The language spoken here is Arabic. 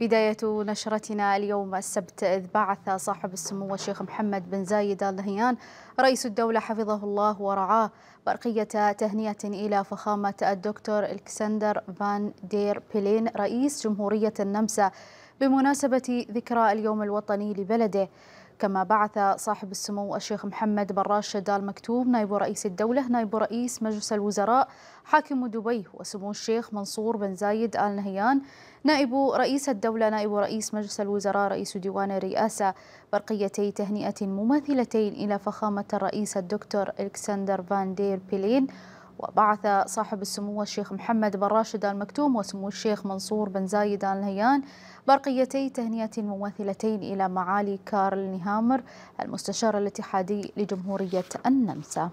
بداية نشرتنا اليوم السبت إذ بعث صاحب السمو الشيخ محمد بن زايد اللهيان رئيس الدولة حفظه الله ورعاه برقية تهنئة إلى فخامة الدكتور الكسندر فان دير بيلين رئيس جمهورية النمسا بمناسبة ذكرى اليوم الوطني لبلده كما بعث صاحب السمو الشيخ محمد بن راشد آل مكتوم نائب رئيس الدولة نائب رئيس مجلس الوزراء حاكم دبي وسمو الشيخ منصور بن زايد آل نهيان نائب رئيس الدولة نائب رئيس مجلس الوزراء رئيس ديوان الرئاسة برقيتي تهنئة مماثلتين إلى فخامة الرئيس الدكتور إلكسندر فان دير بيلين وبعث صاحب السمو الشيخ محمد بن راشد آل مكتوم وسمو الشيخ منصور بن زايد آل نهيان برقيتي تهنئة مماثلتين إلى معالي كارل نهامر المستشار الاتحادي لجمهورية النمسا